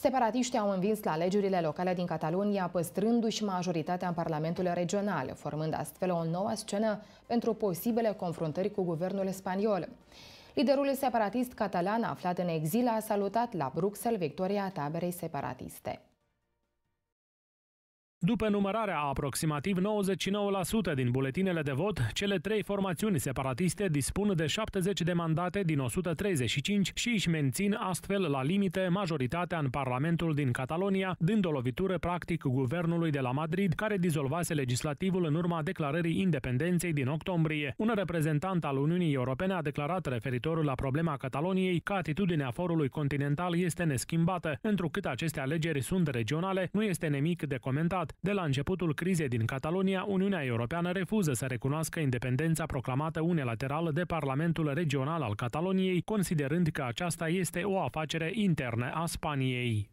Separatiștii au învins la alegerile locale din Catalunia, păstrându-și majoritatea în Parlamentul Regional, formând astfel o nouă scenă pentru posibile confruntări cu guvernul spaniol. Liderul separatist catalan aflat în exil a salutat la Bruxelles victoria taberei separatiste. După numărarea a aproximativ 99% din buletinele de vot, cele trei formațiuni separatiste dispun de 70 de mandate din 135 și își mențin astfel la limite majoritatea în Parlamentul din Catalonia, dând o lovitură practic guvernului de la Madrid, care dizolvase legislativul în urma declarării independenței din octombrie. Un reprezentant al Uniunii Europene a declarat referitor la problema Cataloniei că atitudinea forului continental este neschimbată, întrucât aceste alegeri sunt regionale, nu este nimic de comentat declarat. De la începutul crizei din Catalonia, Uniunea Europeană refuză să recunoască independența proclamată unilateral de Parlamentul Regional al Cataloniei, considerând că aceasta este o afacere internă a Spaniei.